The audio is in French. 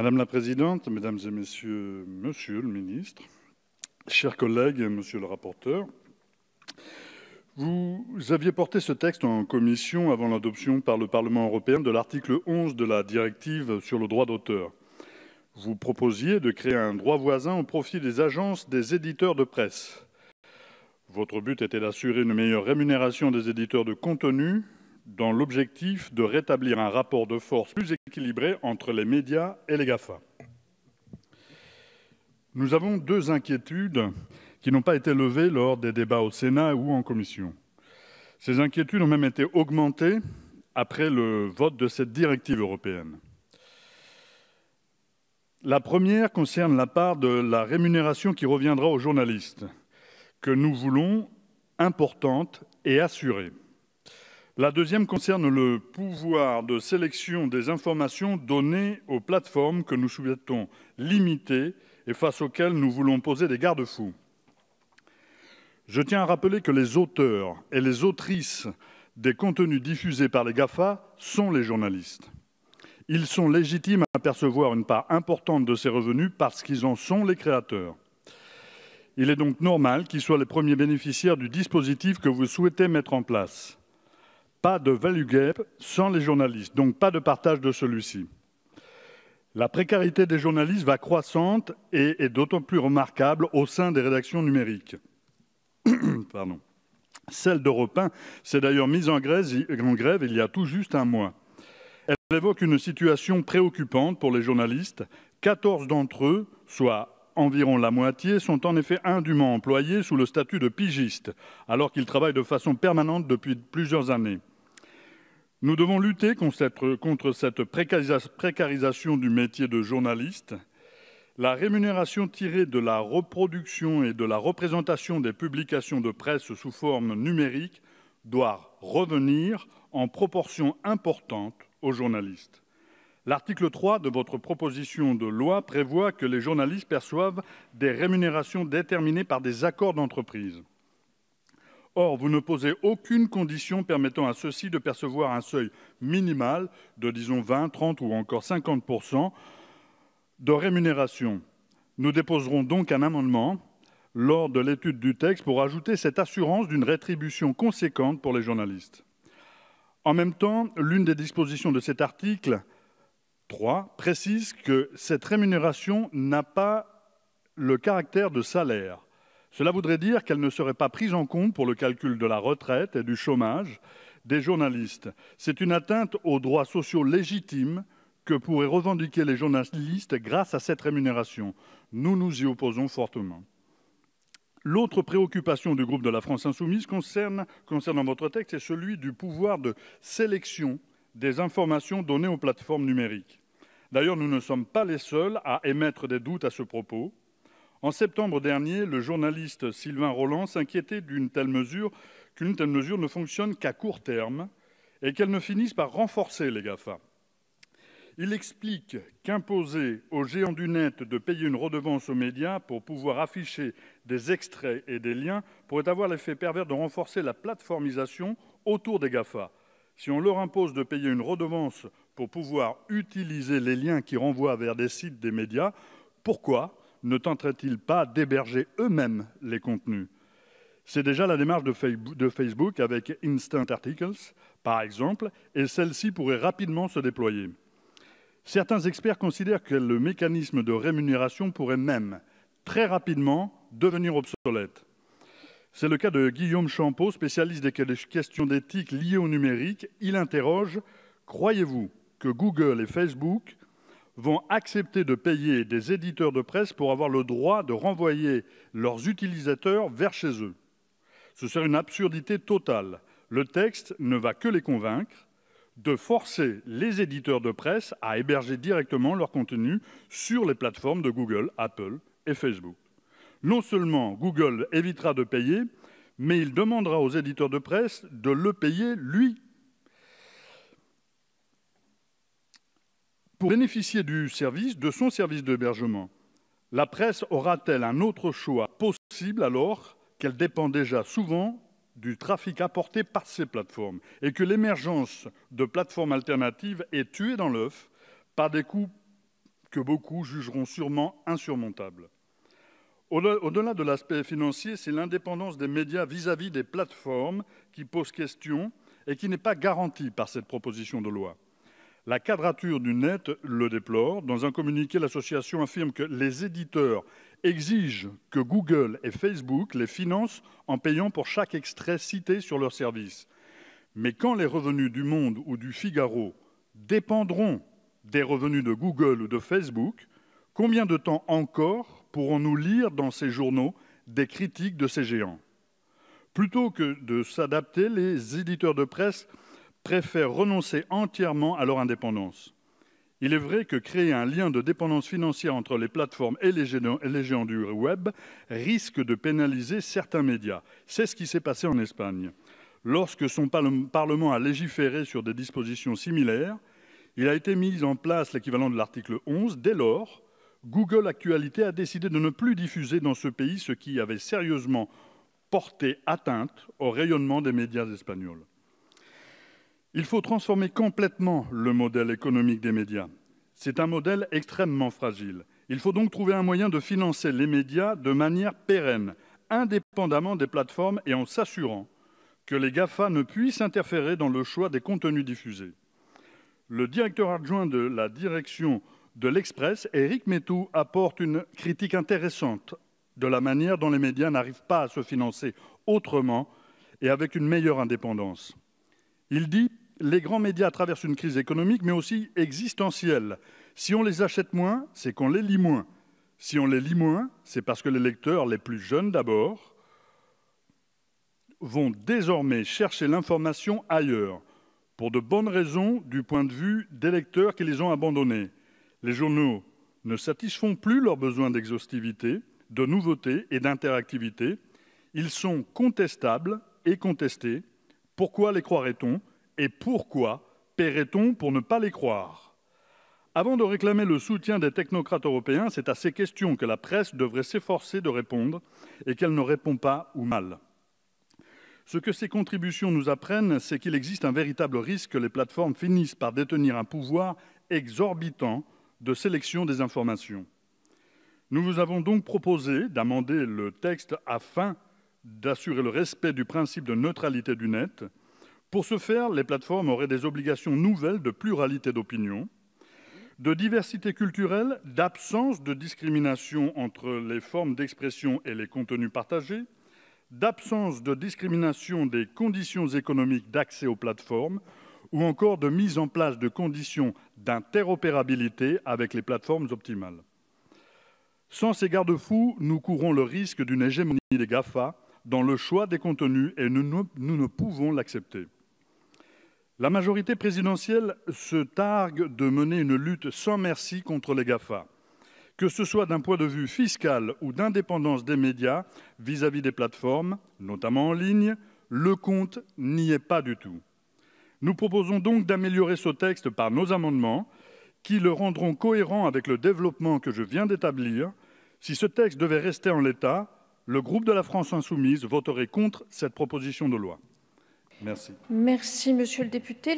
Madame la Présidente, Mesdames et Messieurs, Monsieur le Ministre, chers collègues Monsieur le rapporteur, vous aviez porté ce texte en commission avant l'adoption par le Parlement européen de l'article 11 de la directive sur le droit d'auteur. Vous proposiez de créer un droit voisin au profit des agences des éditeurs de presse. Votre but était d'assurer une meilleure rémunération des éditeurs de contenu dans l'objectif de rétablir un rapport de force plus équilibré entre les médias et les GAFA. Nous avons deux inquiétudes qui n'ont pas été levées lors des débats au Sénat ou en commission. Ces inquiétudes ont même été augmentées après le vote de cette directive européenne. La première concerne la part de la rémunération qui reviendra aux journalistes, que nous voulons importante et assurée. La deuxième concerne le pouvoir de sélection des informations données aux plateformes que nous souhaitons limiter et face auxquelles nous voulons poser des garde-fous. Je tiens à rappeler que les auteurs et les autrices des contenus diffusés par les GAFA sont les journalistes. Ils sont légitimes à percevoir une part importante de ces revenus parce qu'ils en sont les créateurs. Il est donc normal qu'ils soient les premiers bénéficiaires du dispositif que vous souhaitez mettre en place. Pas de value gap sans les journalistes, donc pas de partage de celui-ci. La précarité des journalistes va croissante et est d'autant plus remarquable au sein des rédactions numériques. Celle d'Europe 1 s'est d'ailleurs mise en grève, il y a tout juste un mois. Elle évoque une situation préoccupante pour les journalistes. 14 d'entre eux, soit environ la moitié, sont en effet indûment employés sous le statut de pigiste, alors qu'ils travaillent de façon permanente depuis plusieurs années. Nous devons lutter contre cette précarisation du métier de journaliste. La rémunération tirée de la reproduction et de la représentation des publications de presse sous forme numérique doit revenir en proportion importante aux journalistes. L'article 3 de votre proposition de loi prévoit que les journalistes perçoivent des rémunérations déterminées par des accords d'entreprise. Or, vous ne posez aucune condition permettant à ceux-ci de percevoir un seuil minimal de, disons, 20, 30 ou encore 50 de rémunération. Nous déposerons donc un amendement lors de l'étude du texte pour ajouter cette assurance d'une rétribution conséquente pour les journalistes. En même temps, l'une des dispositions de cet article 3 précise que cette rémunération n'a pas le caractère de salaire. Cela voudrait dire qu'elle ne serait pas prise en compte pour le calcul de la retraite et du chômage des journalistes. C'est une atteinte aux droits sociaux légitimes que pourraient revendiquer les journalistes grâce à cette rémunération. Nous nous y opposons fortement. L'autre préoccupation du groupe de la France insoumise concerne, concernant votre texte est celui du pouvoir de sélection des informations données aux plateformes numériques. D'ailleurs, nous ne sommes pas les seuls à émettre des doutes à ce propos. En septembre dernier, le journaliste Sylvain Roland s'inquiétait d'une telle mesure, qu'une telle mesure ne fonctionne qu'à court terme et qu'elle ne finisse par renforcer les GAFA. Il explique qu'imposer aux géants du net de payer une redevance aux médias pour pouvoir afficher des extraits et des liens pourrait avoir l'effet pervers de renforcer la plateformisation autour des GAFA. Si on leur impose de payer une redevance pour pouvoir utiliser les liens qui renvoient vers des sites des médias, pourquoi ne tenteraient-ils pas d'héberger eux-mêmes les contenus C'est déjà la démarche de Facebook avec Instant Articles, par exemple, et celle-ci pourrait rapidement se déployer. Certains experts considèrent que le mécanisme de rémunération pourrait même, très rapidement, devenir obsolète. C'est le cas de Guillaume Champeau, spécialiste des questions d'éthique liées au numérique. Il interroge Croyez-vous que Google et Facebook vont accepter de payer des éditeurs de presse pour avoir le droit de renvoyer leurs utilisateurs vers chez eux. Ce serait une absurdité totale. Le texte ne va que les convaincre de forcer les éditeurs de presse à héberger directement leur contenu sur les plateformes de Google, Apple et Facebook. Non seulement Google évitera de payer, mais il demandera aux éditeurs de presse de le payer lui pour bénéficier du service, de son service d'hébergement. La presse aura-t-elle un autre choix possible alors qu'elle dépend déjà souvent du trafic apporté par ces plateformes et que l'émergence de plateformes alternatives est tuée dans l'œuf par des coûts que beaucoup jugeront sûrement insurmontables. Au-delà de l'aspect financier, c'est l'indépendance des médias vis-à-vis -vis des plateformes qui pose question et qui n'est pas garantie par cette proposition de loi. La quadrature du net le déplore. Dans un communiqué, l'association affirme que les éditeurs exigent que Google et Facebook les financent en payant pour chaque extrait cité sur leur service. Mais quand les revenus du Monde ou du Figaro dépendront des revenus de Google ou de Facebook, combien de temps encore pourrons-nous lire dans ces journaux des critiques de ces géants Plutôt que de s'adapter, les éditeurs de presse préfèrent renoncer entièrement à leur indépendance. Il est vrai que créer un lien de dépendance financière entre les plateformes et les géants, du web risque de pénaliser certains médias. C'est ce qui s'est passé en Espagne. Lorsque son Parlement a légiféré sur des dispositions similaires, il a été mis en place l'équivalent de l'article 11. Dès lors, Google Actualité a décidé de ne plus diffuser dans ce pays ce qui avait sérieusement porté atteinte au rayonnement des médias espagnols. Il faut transformer complètement le modèle économique des médias. C'est un modèle extrêmement fragile. Il faut donc trouver un moyen de financer les médias de manière pérenne, indépendamment des plateformes et en s'assurant que les GAFA ne puissent interférer dans le choix des contenus diffusés. Le directeur adjoint de la direction de l'Express, Eric Métou, apporte une critique intéressante de la manière dont les médias n'arrivent pas à se financer autrement et avec une meilleure indépendance. Il dit Les grands médias traversent une crise économique, mais aussi existentielle. Si on les achète moins, c'est qu'on les lit moins. Si on les lit moins, c'est parce que les lecteurs, les plus jeunes d'abord, vont désormais chercher l'information ailleurs, pour de bonnes raisons du point de vue des lecteurs qui les ont abandonnés. Les journaux ne satisfont plus leurs besoins d'exhaustivité, de nouveauté et d'interactivité. Ils sont contestables et contestés pourquoi les croirait-on Et pourquoi paierait-on pour ne pas les croire Avant de réclamer le soutien des technocrates européens, c'est à ces questions que la presse devrait s'efforcer de répondre et qu'elle ne répond pas ou mal. Ce que ces contributions nous apprennent, c'est qu'il existe un véritable risque que les plateformes finissent par détenir un pouvoir exorbitant de sélection des informations. Nous vous avons donc proposé d'amender le texte afin d'assurer le respect du principe de neutralité du net. Pour ce faire, les plateformes auraient des obligations nouvelles de pluralité d'opinion, de diversité culturelle, d'absence de discrimination entre les formes d'expression et les contenus partagés, d'absence de discrimination des conditions économiques d'accès aux plateformes ou encore de mise en place de conditions d'interopérabilité avec les plateformes optimales. Sans ces garde-fous, nous courons le risque d'une hégémonie des GAFA dans le choix des contenus et nous, ne pouvons l'accepter. La majorité présidentielle se targue de mener une lutte sans merci contre les GAFA. Que ce soit d'un point de vue fiscal ou d'indépendance des médias vis à -vis des plateformes, notamment en ligne, le compte n'y est pas du tout. Nous proposons donc d'améliorer ce texte par nos amendements qui le rendront cohérent avec le développement que je viens d'établir. Si ce texte devait rester en l'état, le groupe de la France insoumise voterait contre cette proposition de loi. Merci. monsieur le député.